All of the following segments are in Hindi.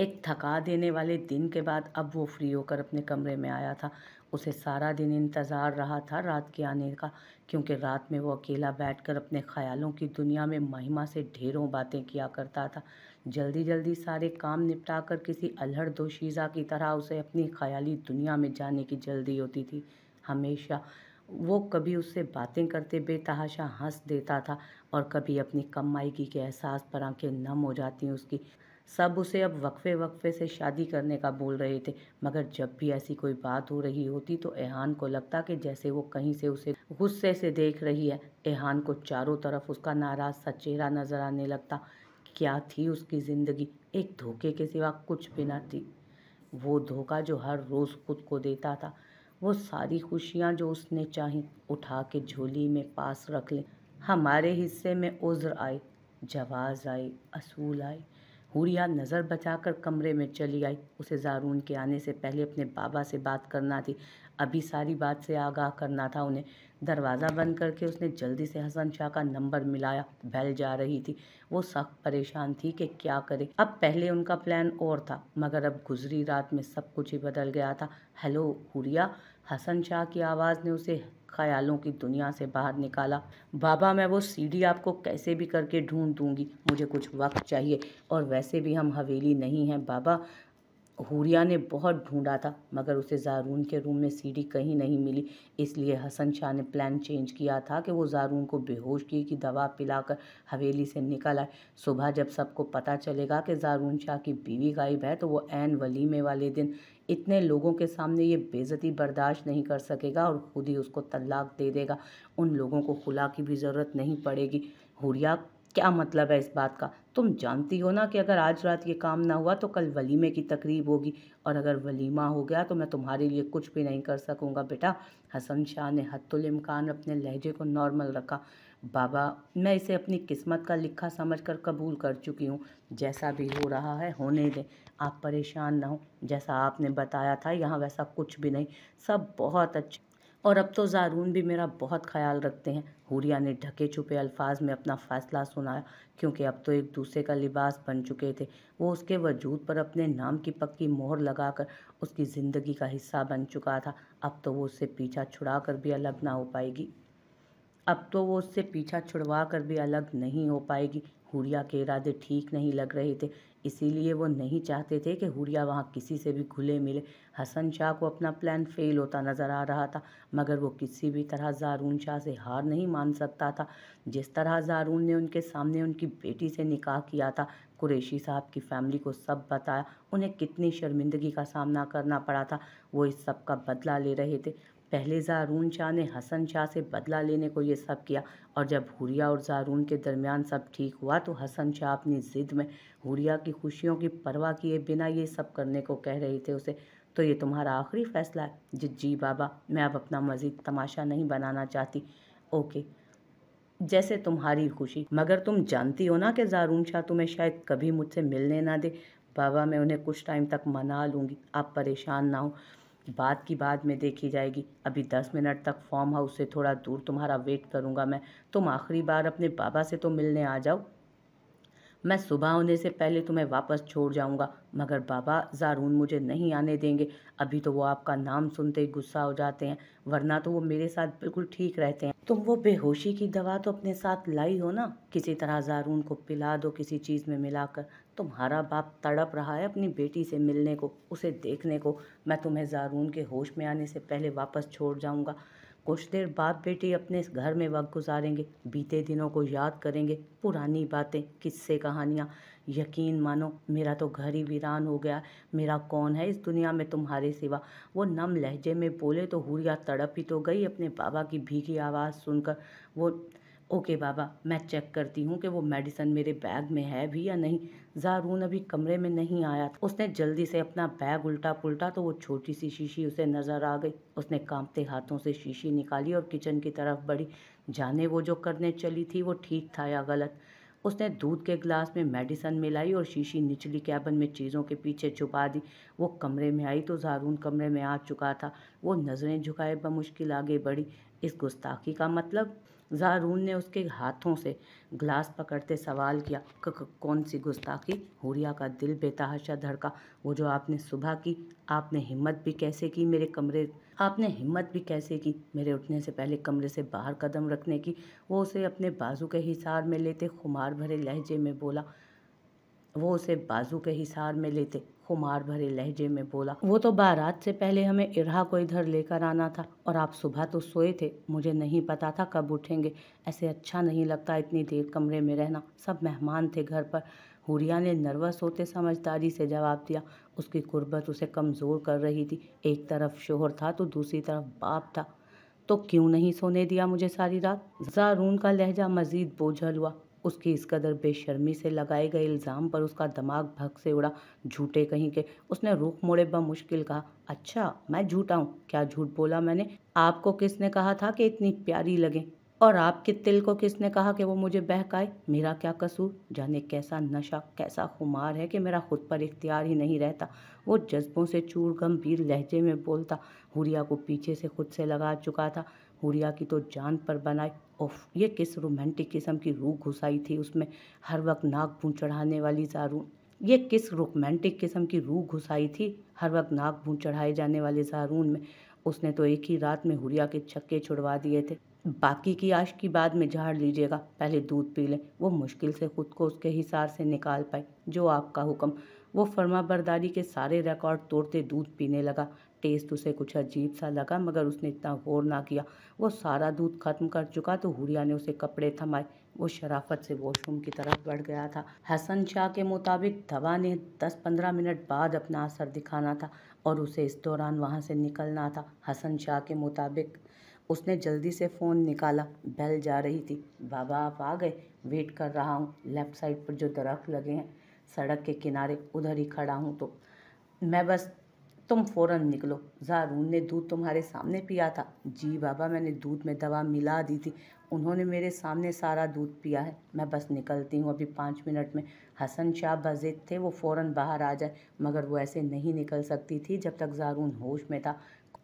एक थका देने वाले दिन के बाद अब वो फ्री होकर अपने कमरे में आया था उसे सारा दिन इंतज़ार रहा था रात के आने का क्योंकि रात में वो अकेला बैठकर अपने ख्यालों की दुनिया में महिमा से ढेरों बातें किया करता था जल्दी जल्दी सारे काम निपटा कर किसी अलहड़ दोशीज़ा की तरह उसे अपनी ख्याली दुनिया में जाने की जल्दी होती थी हमेशा वो कभी उससे बातें करते बेतहाशा हंस देता था और कभी अपनी कमाई की के एहसास पर आंखें नम हो जाती उसकी सब उसे अब वक्फे वक्फे से शादी करने का बोल रहे थे मगर जब भी ऐसी कोई बात हो रही होती तो एहान को लगता कि जैसे वो कहीं से उसे गुस्से से देख रही है एहान को चारों तरफ उसका नाराज सा चेहरा नजर आने लगता क्या थी उसकी ज़िंदगी एक धोखे के सिवा कुछ भी ना थी वो धोखा जो हर रोज़ खुद को देता था वो सारी खुशियाँ जो उसने चाहीं उठा के झोली में पास रख लें हमारे हिस्से में उज़्र आए जवाज़ आए असूल आए हुरिया नज़र बचाकर कमरे में चली आई उसे जारून के आने से पहले अपने बाबा से बात करना थी अभी सारी बात से आगाह करना था उन्हें दरवाज़ा बंद करके उसने जल्दी से हसन शाह का नंबर मिलाया बैल जा रही थी वो सख्त परेशान थी कि क्या करे अब पहले उनका प्लान और था मगर अब गुजरी रात में सब कुछ ही बदल गया था हेलो हुरिया हसन शाह की आवाज़ ने उसे ख्यालों की दुनिया से बाहर निकाला बाबा मैं वो सीढ़ी आपको कैसे भी करके ढूंढ दूंगी मुझे कुछ वक्त चाहिए और वैसे भी हम हवेली नहीं हैं बाबा हूरिया ने बहुत ढूंढा था मगर उसे ज़ारून के रूम में सीढ़ी कहीं नहीं मिली इसलिए हसन शाह ने प्लान चेंज किया था कि वो ज़ारून को बेहोश की कि दवा पिलाकर हवेली से निकल आए सुबह जब सबको पता चलेगा कि ज़ारून शाह की बीवी गायब है तो वो एन वलीमे वाले दिन इतने लोगों के सामने ये बेज़ती बर्दाश्त नहीं कर सकेगा और ख़ुद ही उसको तलाक दे देगा उन लोगों को खुला की भी ज़रूरत नहीं पड़ेगी हुरिया क्या मतलब है इस बात का तुम जानती हो ना कि अगर आज रात ये काम ना हुआ तो कल वलीमे की तकरीब होगी और अगर वलीमा हो गया तो मैं तुम्हारे लिए कुछ भी नहीं कर सकूँगा बेटा हसन शाह ने हतुलमकान अपने लहजे को नॉर्मल रखा बाबा मैं इसे अपनी किस्मत का लिखा समझकर कबूल कर चुकी हूँ जैसा भी हो रहा है होने दें आप परेशान ना हो जैसा आपने बताया था यहाँ वैसा कुछ भी नहीं सब बहुत अच्छे और अब तो ज़ारून भी मेरा बहुत ख्याल रखते हैं हुरिया ने ढके छुपे अल्फाज में अपना फ़ैसला सुनाया क्योंकि अब तो एक दूसरे का लिबास बन चुके थे वो उसके वजूद पर अपने नाम की पक्की मोहर लगाकर उसकी ज़िंदगी का हिस्सा बन चुका था अब तो वो उससे पीछा छुड़ा कर भी अलग ना हो पाएगी अब तो वो उससे पीछा छुड़वा कर भी अलग नहीं हो पाएगी हुरिया के इरादे ठीक नहीं लग रहे थे इसीलिए वो नहीं चाहते थे कि हुरिया वहाँ किसी से भी घुले मिले हसन शाह को अपना प्लान फेल होता नज़र आ रहा था मगर वो किसी भी तरह जारून शाह से हार नहीं मान सकता था जिस तरह जारून ने उनके सामने उनकी बेटी से निकाह किया था कुरेशी साहब की फैमिली को सब बताया उन्हें कितनी शर्मिंदगी का सामना करना पड़ा था वो इस सब का बदला ले रहे थे पहले ज़ारून शाह ने हसन शाह से बदला लेने को ये सब किया और जब हुरिया और ज़ारून के दरमियान सब ठीक हुआ तो हसन शाह अपनी ज़िद में हुरिया की खुशियों की परवाह किए बिना ये सब करने को कह रहे थे उसे तो ये तुम्हारा आखिरी फैसला है जी जी बाबा मैं अब अपना मज़ीद तमाशा नहीं बनाना चाहती ओके जैसे तुम्हारी खुशी मगर तुम जानती हो ना कि ज़ारून शाह तुम्हें शायद कभी मुझसे मिलने ना दे बाबा मैं उन्हें कुछ टाइम तक मना लूँगी आप परेशान ना हो बाद की बाद में देखी जाएगी अभी दस मिनट तक फॉर्म हाउस से थोड़ा दूर तुम्हारा वेट करूँगा मैं तुम आखिरी बार अपने बाबा से तो मिलने आ जाओ मैं सुबह होने से पहले तुम्हें वापस छोड़ जाऊंगा मगर बाबा ज़ारून मुझे नहीं आने देंगे अभी तो वो आपका नाम सुनते ही गुस्सा हो जाते हैं वरना तो वो मेरे साथ बिल्कुल ठीक रहते हैं तुम वो बेहोशी की दवा तो अपने साथ लाई हो ना किसी तरह ज़ारून को पिला दो किसी चीज़ में मिलाकर तुम्हारा बाप तड़प रहा है अपनी बेटी से मिलने को उसे देखने को मैं तुम्हें ज़ारून के होश में आने से पहले वापस छोड़ जाऊँगा कुछ देर बाद बेटी अपने घर में वक्त गुजारेंगे बीते दिनों को याद करेंगे पुरानी बातें किस्से कहानियाँ यकीन मानो मेरा तो घर ही वीरान हो गया मेरा कौन है इस दुनिया में तुम्हारे सिवा वो नम लहजे में बोले तो हुरिया तड़प ही तो गई अपने बाबा की भीगी आवाज़ सुनकर वो ओके बाबा मैं चेक करती हूँ कि वो मेडिसन मेरे बैग में है भी या नहीं जारून अभी कमरे में नहीं आया था उसने जल्दी से अपना बैग उल्टा पुलटा तो वो छोटी सी शीशी उसे नज़र आ गई उसने कांपते हाथों से शीशी निकाली और किचन की तरफ बढ़ी जाने वो जो करने चली थी वो ठीक था या गलत उसने दूध के गिलास में मेडिसन मिलाई और शीशी निचली कैबन में चीज़ों के पीछे छुपा दी वो कमरे में आई तो जारून कमरे में आ चुका था वो नज़रें झुकाए बमुश्किल आगे बढ़ी इस गुस्ताखी का मतलब ज़ारून ने उसके हाथों से ग्लास पकड़ते सवाल किया कौन सी गुस्ताखी हुरिया का दिल बेतहाशा धड़का वो जो आपने सुबह की आपने हिम्मत भी कैसे की मेरे कमरे आपने हिम्मत भी कैसे की मेरे उठने से पहले कमरे से बाहर कदम रखने की वो उसे अपने बाजू के हिसार में लेते खुमार भरे लहजे में बोला वो उसे बाजू के हिसार में लेते खुमार भरे लहजे में बोला वो तो बारात से पहले हमें इरहा को इधर लेकर आना था और आप सुबह तो सोए थे मुझे नहीं पता था कब उठेंगे ऐसे अच्छा नहीं लगता इतनी देर कमरे में रहना सब मेहमान थे घर पर हुरिया ने नर्वस होते समझदारी से जवाब दिया उसकी कुर्बत उसे कमज़ोर कर रही थी एक तरफ शोहर था तो दूसरी तरफ बाप था तो क्यों नहीं सोने दिया मुझे सारी रात जारून का लहजा मजीद बोझल हुआ उसकी इस कदर बेशर्मी से लगाए गए इल्ज़ाम पर उसका दिमाग भग से उड़ा झूठे कहीं के उसने रुख मोड़े ब मुश्किल कहा अच्छा मैं झूठा हूँ क्या झूठ बोला मैंने आपको किसने कहा था कि इतनी प्यारी लगे और आपके तिल को किसने कहा कि वो मुझे बहकाए मेरा क्या कसूर जाने कैसा नशा कैसा खुमार है कि मेरा खुद पर इख्तियार ही नहीं रहता वो जज्बों से चूर गंभीर लहजे में बोलता हुरिया को पीछे से खुद से लगा चुका था हुरिया की तो जान पर बनाई ऑफ ये किस रोमांटिक किस्म की रूह घुसाई थी उसमें हर वक्त नाक भू चढ़ाने वाली जारू ये किस रोमांटिक किस्म की रूह घुसाई थी हर वक्त नाक भू चढ़ाए जाने वाले जारून में उसने तो एक ही रात में हुरिया के छक्के छुड़वा दिए थे बाकी की आश की बाद में झाड़ लीजिएगा पहले दूध पी लें वो मुश्किल से खुद को उसके हिसार से निकाल पाए जो आपका हुक्म वो फर्मा बरदारी के सारे रिकॉर्ड तोड़ते दूध पीने लगा टेस्ट उसे कुछ अजीब सा लगा मगर उसने इतना गौर ना किया वो सारा दूध खत्म कर चुका तो हुरिया ने उसे कपड़े थमाए वो शराफत से वॉशरूम की तरफ बढ़ गया था हसन शाह के मुताबिक दवा ने 10-15 मिनट बाद अपना असर दिखाना था और उसे इस दौरान वहाँ से निकलना था हसन शाह के मुताबिक उसने जल्दी से फ़ोन निकाला बैल जा रही थी बाबा आप आ गए वेट कर रहा हूँ लेफ़्ट साइड पर जो दरख्त लगे हैं सड़क के किनारे उधर ही खड़ा हूँ तो मैं बस तुम फौरन निकलो ज़ारून ने दूध तुम्हारे सामने पिया था जी बाबा मैंने दूध में दवा मिला दी थी उन्होंने मेरे सामने सारा दूध पिया है मैं बस निकलती हूँ अभी पाँच मिनट में हसन शाह बजेद थे वो फ़ौर बाहर आ जाए मगर वो ऐसे नहीं निकल सकती थी जब तक ज़ारून होश में था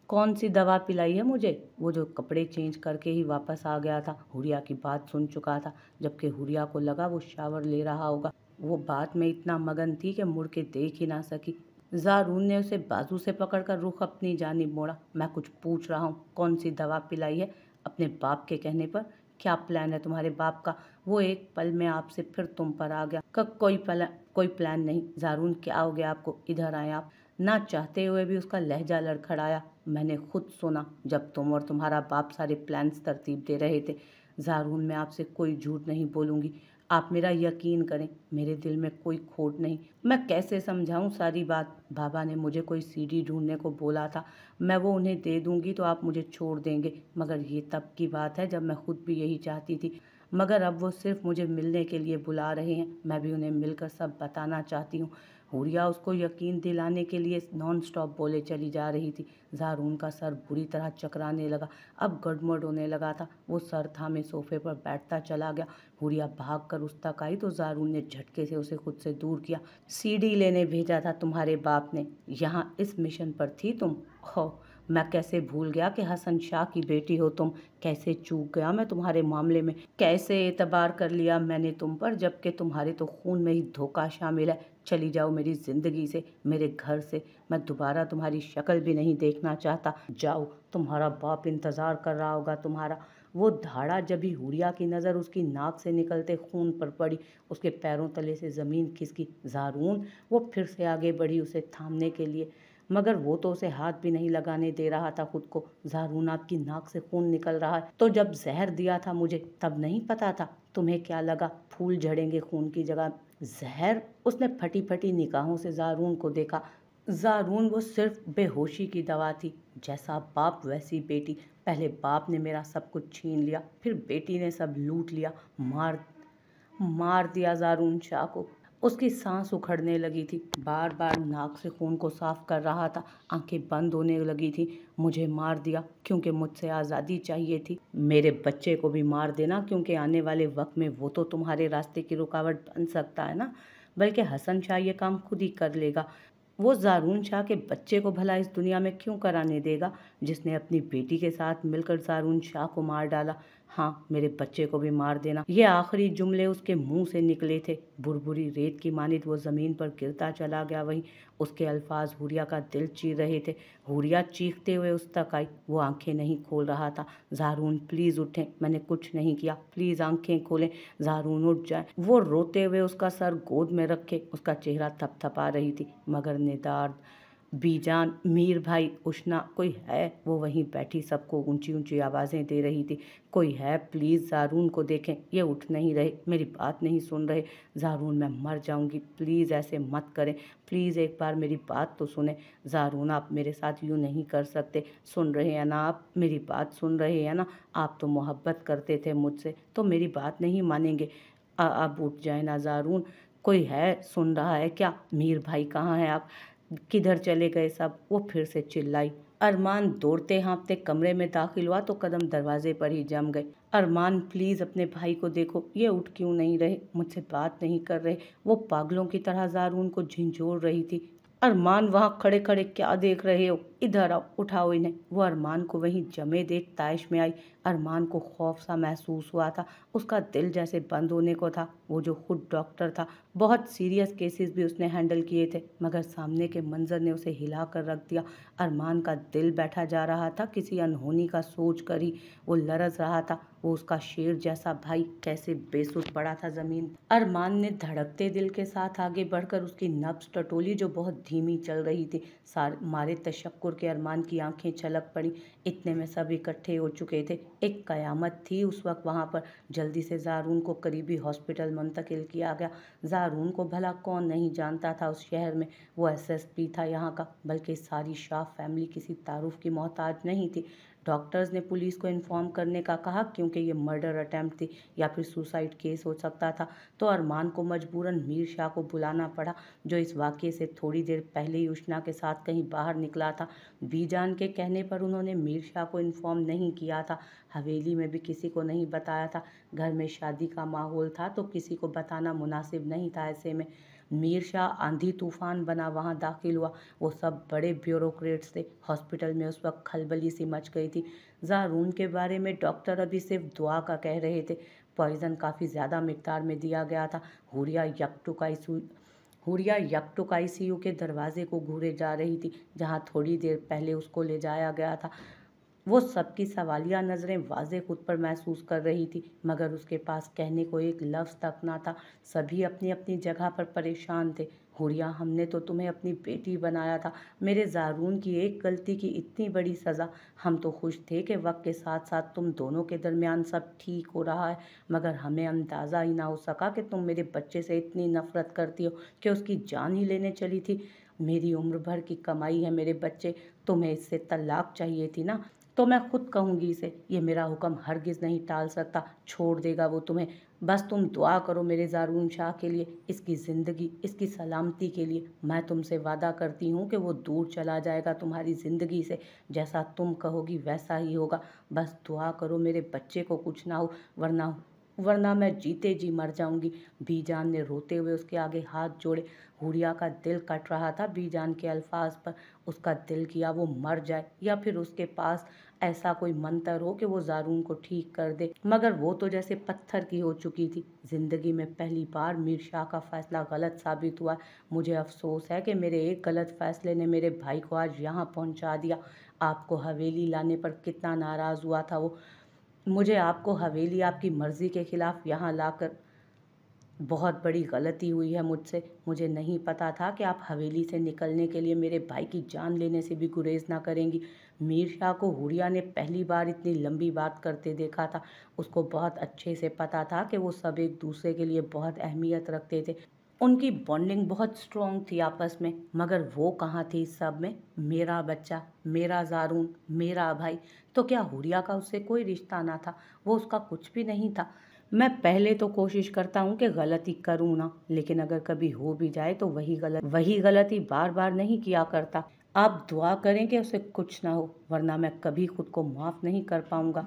कौन सी दवा पिलाई है मुझे वो जो कपड़े चेंज करके ही वापस आ गया था हुरिया की बात सुन चुका था जबकि हुरिया को लगा वो शावर ले रहा होगा वो बात में इतना मगन थी कि मुड़ के देख ही ना सकी ज़ारून ने उसे बाजू से पकड़कर रुख अपनी जानी मोड़ा मैं कुछ पूछ रहा हूँ कौन सी दवा पिलाई है अपने बाप के कहने पर क्या प्लान है तुम्हारे बाप का वो एक पल में आपसे फिर तुम पर आ गया कब कोई पल कोई प्लान नहीं ज़ारून क्या हो गया आपको इधर आए आप ना चाहते हुए भी उसका लहजा लड़खड़ाया मैंने खुद सुना जब तुम और तुम्हारा बाप सारे प्लान्स तरतीब दे रहे थे ज़ारून मैं आपसे कोई झूठ नहीं बोलूँगी आप मेरा यकीन करें मेरे दिल में कोई खोट नहीं मैं कैसे समझाऊं सारी बात बाबा ने मुझे कोई सीढ़ी ढूंढने को बोला था मैं वो उन्हें दे दूंगी तो आप मुझे छोड़ देंगे मगर ये तब की बात है जब मैं खुद भी यही चाहती थी मगर अब वो सिर्फ मुझे मिलने के लिए बुला रहे हैं मैं भी उन्हें मिलकर सब बताना चाहती हूँ हुरिया उसको यकीन दिलाने के लिए नॉन स्टॉप बोले चली जा रही थी ज़ारून का सर बुरी तरह चकराने लगा अब गड़मड़ होने लगा था वो सर थामे सोफे पर बैठता चला गया हुरिया भाग कर उस तक आई तो ज़ारून ने झटके से उसे खुद से दूर किया सीढ़ी लेने भेजा था तुम्हारे बाप ने यहाँ इस मिशन पर थी तुम हो मैं कैसे भूल गया कि हसन शाह की बेटी हो तुम कैसे चूक गया मैं तुम्हारे मामले में कैसे एतबार कर लिया मैंने तुम पर जबकि तुम्हारे तो खून में ही धोखा शामिल है चली जाओ मेरी ज़िंदगी से मेरे घर से मैं दोबारा तुम्हारी शक्ल भी नहीं देखना चाहता जाओ तुम्हारा बाप इंतज़ार कर रहा होगा तुम्हारा वो धाड़ा जब ही हुरिया की नज़र उसकी नाक से निकलते खून पर पड़ी उसके पैरों तले से ज़मीन खिसकी जारून वो फिर से आगे बढ़ी उसे थामने के लिए मगर वो तो उसे हाथ भी नहीं लगाने दे रहा था खुद को जहरून की नाक से खून निकल रहा है तो जब जहर दिया था मुझे तब नहीं पता था तुम्हें क्या लगा फूल झड़ेंगे खून की जगह जहर उसने फटी फटी निकाहों से जारून को देखा जारून वो सिर्फ बेहोशी की दवा थी जैसा बाप वैसी बेटी पहले बाप ने मेरा सब कुछ छीन लिया फिर बेटी ने सब लूट लिया मार मार दिया जारून शाह को उसकी सांस उखड़ने लगी थी बार बार नाक से खून को साफ कर रहा था आंखें बंद होने लगी थी मुझे मार दिया क्योंकि मुझसे आज़ादी चाहिए थी मेरे बच्चे को भी मार देना क्योंकि आने वाले वक्त में वो तो तुम्हारे रास्ते की रुकावट बन सकता है ना बल्कि हसन शाह ये काम खुद ही कर लेगा वो जारून शाह के बच्चे को भला इस दुनिया में क्यों कराने देगा जिसने अपनी बेटी के साथ मिलकर जारून शाह को मार डाला हाँ मेरे बच्चे को भी मार देना ये आखिरी जुमले उसके मुंह से निकले थे बुरबुरी रेत की मानित वो ज़मीन पर गिरता चला गया वहीं उसके अल्फाज हुरिया का दिल चीर रहे थे हुरिया चीखते हुए उस तक आई वो आंखें नहीं खोल रहा था जारून प्लीज़ उठें मैंने कुछ नहीं किया प्लीज़ आंखें खोलें जारून उठ जाए वो रोते हुए उसका सर गोद में रखे उसका चेहरा थपथपा रही थी मगर निदार्द बीजान मीर भाई उष्णा कोई है वो वहीं बैठी सबको ऊंची ऊंची आवाज़ें दे रही थी कोई है प्लीज़ ज़ारून को देखें ये उठ नहीं रहे मेरी बात नहीं सुन रहे ज़ारून मैं मर जाऊंगी प्लीज़ ऐसे मत करें प्लीज़ एक बार मेरी बात तो सुने ज़ारून आप मेरे साथ यूँ नहीं कर सकते सुन रहे हैं ना आप मेरी बात सुन रहे हैं ना आप तो मोहब्बत करते थे मुझसे तो मेरी बात नहीं मानेंगे अब उठ जाए ना ज़ारून कोई है सुन रहा है क्या मीर भाई कहाँ हैं आप किधर चले गए सब वो फिर से चिल्लाई अरमान दौड़ते हाँपते कमरे में दाखिल हुआ तो कदम दरवाजे पर ही जम गए अरमान प्लीज़ अपने भाई को देखो ये उठ क्यों नहीं रहे मुझसे बात नहीं कर रहे वो पागलों की तरह जारून को झिझोर रही थी अरमान वहाँ खड़े खड़े क्या देख रहे हो इधर आओ उठाओ इन्हें वो अरमान को वहीं जमे देख ताइश में आई अरमान को खौफ सा महसूस हुआ था उसका दिल जैसे बंद होने को था वो जो खुद डॉक्टर था बहुत सीरियस केसेस भी उसने हैंडल किए थे मगर सामने के मंजर ने उसे हिला कर रख दिया अरमान का दिल बैठा जा रहा था किसी अनहोनी का सोच कर ही वो लरस रहा था वो उसका शेर जैसा भाई कैसे बेसुध पड़ा था ज़मीन अरमान ने धड़कते दिल के साथ आगे बढ़कर उसकी नब्स टटोली जो बहुत धीमी चल रही थी सार मारे तशक् छोड़ के अरमान की आंखें छलक पड़ी इतने में सब इकट्ठे हो चुके थे एक कयामत थी उस वक्त वहाँ पर जल्दी से ज़ारून को करीबी हॉस्पिटल मुंतकिल किया गया ज़ारून को भला कौन नहीं जानता था उस शहर में वो एसएसपी था यहाँ का बल्कि सारी शाह फैमिली किसी तारुफ की मोहताज नहीं थी डॉक्टर्स ने पुलिस को इन्फॉर्म करने का कहा क्योंकि ये मर्डर अटैम्प्ट थी या फिर सुसाइड केस हो सकता था तो अरमान को मजबूरन मीर शाह को बुलाना पड़ा जो इस वाक़े से थोड़ी देर पहले ही उष्णा के साथ कहीं बाहर निकला था बीजान के कहने पर उन्होंने मीर शाह को इन्फॉर्म नहीं किया था हवेली में भी किसी को नहीं बताया था घर में शादी का माहौल था तो किसी को बताना मुनासिब नहीं था ऐसे में मीरशाह आंधी तूफान बना वहाँ दाखिल हुआ वो सब बड़े ब्यूरोक्रेट्स थे हॉस्पिटल में उस वक्त खलबली सी मच गई थी जारून के बारे में डॉक्टर अभी सिर्फ दुआ का कह रहे थे पॉइजन काफ़ी ज़्यादा मकदार में दिया गया था हुरिया यकटुकाई हुरिया यकटुक आई के दरवाजे को घूरे जा रही थी जहाँ थोड़ी देर पहले उसको ले जाया गया था वो सबकी सवालिया नज़रें वाज खुद पर महसूस कर रही थी मगर उसके पास कहने को एक लफ्ज़ तक ना था सभी अपनी अपनी जगह पर परेशान थे हुरिया हमने तो तुम्हें अपनी बेटी बनाया था मेरे जारून की एक गलती की इतनी बड़ी सज़ा हम तो खुश थे कि वक्त के साथ साथ तुम दोनों के दरमियान सब ठीक हो रहा है मगर हमें अंदाज़ा ही ना हो सका कि तुम मेरे बच्चे से इतनी नफ़रत करती हो कि उसकी जान ही लेने चली थी मेरी उम्र भर की कमाई है मेरे बच्चे तुम्हें इससे तलाक चाहिए थी ना तो मैं खुद कहूँगी इसे ये मेरा हुक्म हरगिज़ नहीं टाल सकता छोड़ देगा वो तुम्हें बस तुम दुआ करो मेरे ज़ारून शाह के लिए इसकी ज़िंदगी इसकी सलामती के लिए मैं तुमसे वादा करती हूँ कि वो दूर चला जाएगा तुम्हारी ज़िंदगी से जैसा तुम कहोगी वैसा ही होगा बस दुआ करो मेरे बच्चे को कुछ ना हो वरना वरना मैं जीते जी मर जाऊंगी बीजान ने रोते हुए उसके आगे हाथ जोड़े हुरिया का दिल कट रहा था बीजान के अल्फाज पर उसका दिल किया वो मर जाए या फिर उसके पास ऐसा कोई मंत्र हो कि वो जारून को ठीक कर दे मगर वो तो जैसे पत्थर की हो चुकी थी ज़िंदगी में पहली बार मीर शाह का फ़ैसला गलत साबित हुआ मुझे अफसोस है कि मेरे एक गलत फ़ैसले ने मेरे भाई को आज यहाँ पहुँचा दिया आपको हवेली लाने पर कितना नाराज़ हुआ था वो मुझे आपको हवेली आपकी मर्ज़ी के ख़िलाफ़ यहाँ लाकर बहुत बड़ी गलती हुई है मुझसे मुझे नहीं पता था कि आप हवेली से निकलने के लिए मेरे भाई की जान लेने से भी गुरेज ना करेंगी मीर शाह को हुरिया ने पहली बार इतनी लंबी बात करते देखा था उसको बहुत अच्छे से पता था कि वो सब एक दूसरे के लिए बहुत अहमियत रखते थे उनकी बॉन्डिंग बहुत स्ट्रॉन्ग थी आपस में मगर वो कहाँ थी सब में मेरा बच्चा मेरा जारून मेरा भाई तो क्या हुरिया का उससे कोई रिश्ता ना था वो उसका कुछ भी नहीं था मैं पहले तो कोशिश करता हूँ कि गलती करूँ ना लेकिन अगर कभी हो भी जाए तो वही गलत वही गलती बार बार नहीं किया करता आप दुआ करें कि उसे कुछ ना हो वरना मैं कभी खुद को माफ़ नहीं कर पाऊँगा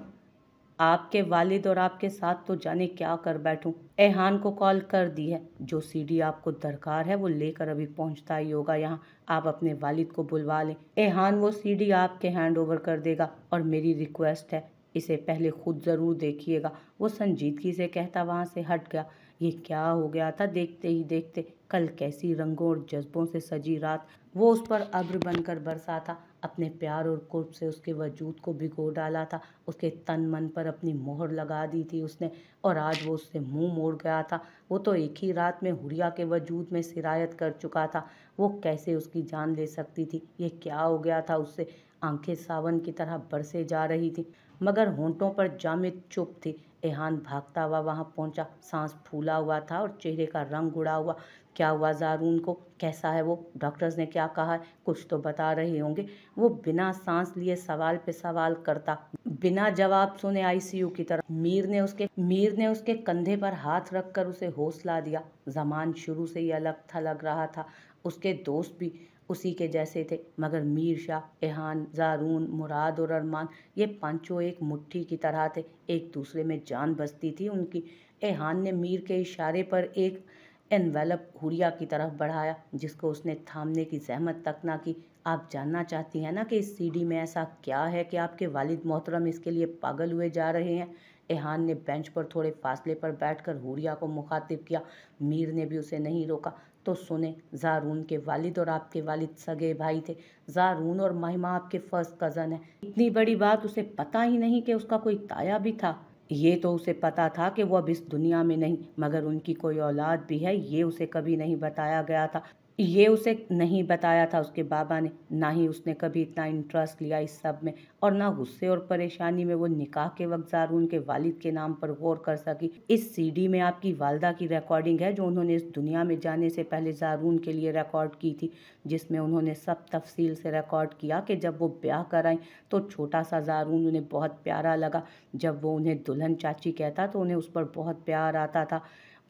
आपके वालिद और आपके साथ तो जाने क्या कर बैठूं एहान को कॉल कर दी है जो सीडी आपको दरकार है वो लेकर अभी पहुंचता ही होगा यहाँ आप अपने वालिद को बुलवा लें एहान वो सीडी आपके हैंड ओवर कर देगा और मेरी रिक्वेस्ट है इसे पहले खुद ज़रूर देखिएगा वो संजीदगी से कहता वहाँ से हट गया ये क्या हो गया था देखते ही देखते कल कैसी रंगों और जज्बों से सजी रात वो उस पर अब्र बनकर बरसा था अपने प्यार और कुर्ब से उसके वजूद को भिगो डाला था उसके तन मन पर अपनी मोहर लगा दी थी उसने और आज वो उससे मुंह मोड़ गया था वो तो एक ही रात में हुरिया के वजूद में सिरायत कर चुका था वो कैसे उसकी जान ले सकती थी ये क्या हो गया था उससे आंखें सावन की तरह बरसे जा रही थी मगर होंटों पर जामित चुप थी एहान भागता हुआ वहाँ पहुँचा सांस फूला हुआ था और चेहरे का रंग उड़ा हुआ क्या हुआ ज़ारून को कैसा है वो डॉक्टर्स ने क्या कहा है कुछ तो बता रहे होंगे वो बिना सांस लिए सवाल पे सवाल करता बिना जवाब सुने आईसीयू की तरफ मीर ने उसके मीर ने उसके कंधे पर हाथ रखकर उसे हौसला दिया जमान शुरू से ही अलग था लग रहा था उसके दोस्त भी उसी के जैसे थे मगर मीर शाह एहान जारून मुराद और अरमान ये पांचों एक मुट्ठी की तरह थे एक दूसरे में जान बसती थी उनकी एहान ने मीर के इशारे पर एक एनवेलप हुरिया की तरफ बढ़ाया जिसको उसने थामने की जहमत तक ना की आप जानना चाहती हैं ना कि इस सीडी में ऐसा क्या है कि आपके वालिद मोहतरम इसके लिए पागल हुए जा रहे हैं एहान ने बेंच पर थोड़े फासले पर बैठकर हुरिया को मुखातिब किया मीर ने भी उसे नहीं रोका तो सुने जारून के वालिद और आपके वालिद सगे भाई थे जारून और महिमा आपके फर्स्ट कज़न हैं इतनी बड़ी बात उसे पता ही नहीं कि उसका कोई ताया भी था ये तो उसे पता था कि वो अब इस दुनिया में नहीं मगर उनकी कोई औलाद भी है ये उसे कभी नहीं बताया गया था ये उसे नहीं बताया था उसके बाबा ने ना ही उसने कभी इतना इंटरेस्ट लिया इस सब में और ना गुस्से और परेशानी में वो निकाह के वक्त जारून के वालिद के नाम पर गौर कर सकी इस सीडी में आपकी वालदा की रिकॉर्डिंग है जो उन्होंने इस दुनिया में जाने से पहले जारून के लिए रिकॉर्ड की थी जिसमें उन्होंने सब तफसील से रिकॉर्ड किया कि जब वो ब्याह कराएं तो छोटा सा जारून उन्हें बहुत प्यारा लगा जब वो उन्हें दुल्हन चाची कहता तो उन्हें उस पर बहुत प्यार आता था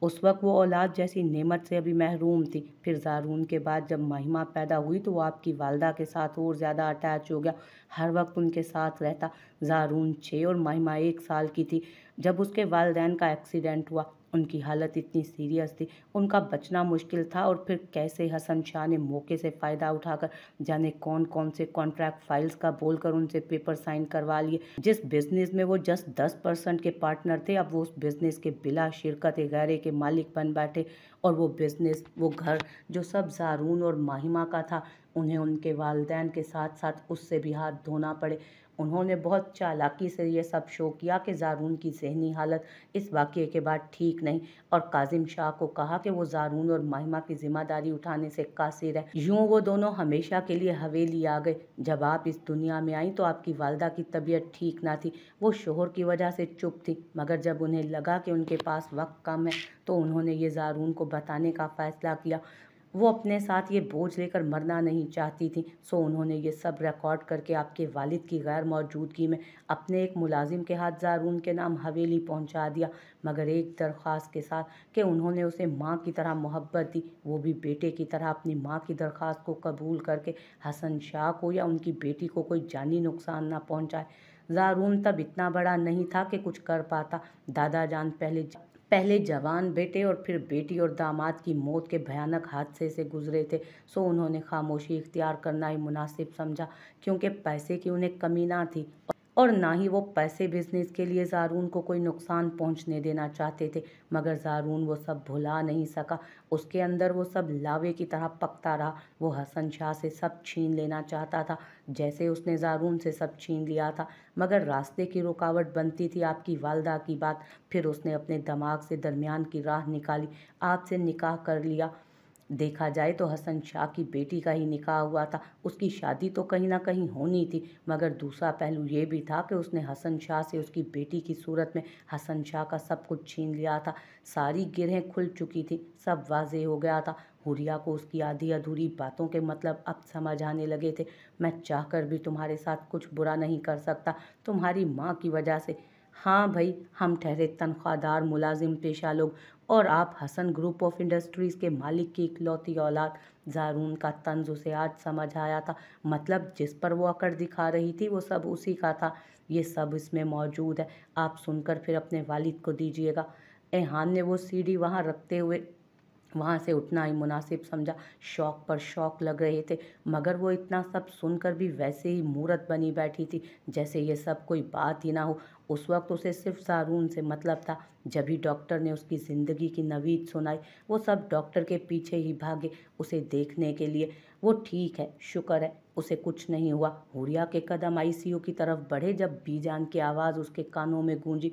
उस वक्त वो औलाद जैसी नेमत से अभी महरूम थी फिर ज़ारून के बाद जब महिमा पैदा हुई तो वो आपकी वालदा के साथ और ज़्यादा अटैच हो गया हर वक्त उनके साथ रहता ज़ारून छः और महिमा एक साल की थी जब उसके वालदेन का एक्सीडेंट हुआ उनकी हालत इतनी सीरियस थी उनका बचना मुश्किल था और फिर कैसे हसन शाह ने मौके से फ़ायदा उठाकर जाने कौन कौन से कॉन्ट्रैक्ट फाइल्स का बोलकर उनसे पेपर साइन करवा लिए जिस बिजनेस में वो जस्ट दस परसेंट के पार्टनर थे अब वो उस बिज़नेस के बिला शिरकत गहरे के मालिक बन बैठे और वो बिज़नेस वो घर जो सब जारून और माहिमा का था उन्हें उनके वालदेन के साथ साथ उससे भी हाथ धोना पड़े उन्होंने बहुत चालाकी से यह सब शो किया कि ज़ारून की जहनी हालत इस वाक़े के बाद ठीक नहीं और काजिम शाह को कहा कि वो ज़ारून और माहिमा की जिम्मेदारी उठाने से कासिर है यूँ वो दोनों हमेशा के लिए हवेली आ गए जब आप इस दुनिया में आई तो आपकी वालदा की तबीयत ठीक ना थी वो शोहर की वजह से चुप थी मगर जब उन्हें लगा कि उनके पास वक्त कम है तो उन्होंने ये ज़ारून को बताने का फ़ैसला किया वो अपने साथ ये बोझ लेकर मरना नहीं चाहती थी सो उन्होंने ये सब रिकॉर्ड करके आपके वालिद की गैर मौजूदगी में अपने एक मुलाजिम के हाथ जारून के नाम हवेली पहुंचा दिया मगर एक दरख्वास्त के साथ कि उन्होंने उसे माँ की तरह मोहब्बत दी वो भी बेटे की तरह अपनी माँ की दरख्वास्त को कबूल करके हसन शाह को या उनकी बेटी को कोई जानी नुकसान ना पहुँचाए जारून तब इतना बड़ा नहीं था कि कुछ कर पाता दादा जान पहले पहले जवान बेटे और फिर बेटी और दामाद की मौत के भयानक हादसे से गुजरे थे सो उन्होंने खामोशी इख्तियार करना ही मुनासिब समझा क्योंकि पैसे की उन्हें कमी ना थी और ना ही वो पैसे बिजनेस के लिए ज़ारून को कोई नुकसान पहुंचने देना चाहते थे मगर ज़ारून वो सब भुला नहीं सका उसके अंदर वो सब लावे की तरह पकता रहा वो हसन शाह से सब छीन लेना चाहता था जैसे उसने ज़ारून से सब छीन लिया था मगर रास्ते की रुकावट बनती थी आपकी वालदा की बात फिर उसने अपने दिमाग से दरमियान की राह निकाली आपसे निकाह कर लिया देखा जाए तो हसन शाह की बेटी का ही निकाह हुआ था उसकी शादी तो कहीं ना कहीं होनी थी मगर दूसरा पहलू ये भी था कि उसने हसन शाह से उसकी बेटी की सूरत में हसन शाह का सब कुछ छीन लिया था सारी गिरहें खुल चुकी थी सब वाजे हो गया था हुरिया को उसकी आधी अधूरी बातों के मतलब अब समझ आने लगे थे मैं चाह भी तुम्हारे साथ कुछ बुरा नहीं कर सकता तुम्हारी माँ की वजह से हाँ भाई हम ठहरे तनख्वाहदार मुलाजिम पेशा लोग और आप हसन ग्रुप ऑफ इंडस्ट्रीज़ के मालिक की इकलौती औलाद जारून का तंज उसे आज समझ आया था मतलब जिस पर वो अकड़ दिखा रही थी वो सब उसी का था ये सब इसमें मौजूद है आप सुनकर फिर अपने वालिद को दीजिएगा एहान ने वो सीढ़ी वहाँ रखते हुए वहाँ से उठना ही मुनासिब समझा शौक पर शौक लग रहे थे मगर वो इतना सब सुनकर भी वैसे ही मूर्त बनी बैठी थी जैसे ये सब कोई बात ही ना हो उस वक्त उसे सिर्फ सारून से मतलब था जब ही डॉक्टर ने उसकी ज़िंदगी की नवीद सुनाई वो सब डॉक्टर के पीछे ही भागे उसे देखने के लिए वो ठीक है शुक्र है उसे कुछ नहीं हुआ हुरिया के कदम आईसीयू की तरफ बढ़े जब बीजान की आवाज़ उसके कानों में गूंजी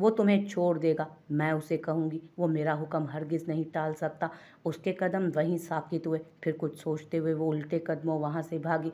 वो तुम्हें छोड़ देगा मैं उसे कहूँगी वो मेरा हुक्म हरगिज़ नहीं टाल सकता उसके कदम वहीं साकित हुए फिर कुछ सोचते हुए वो उल्टे कदमों वहाँ से भागी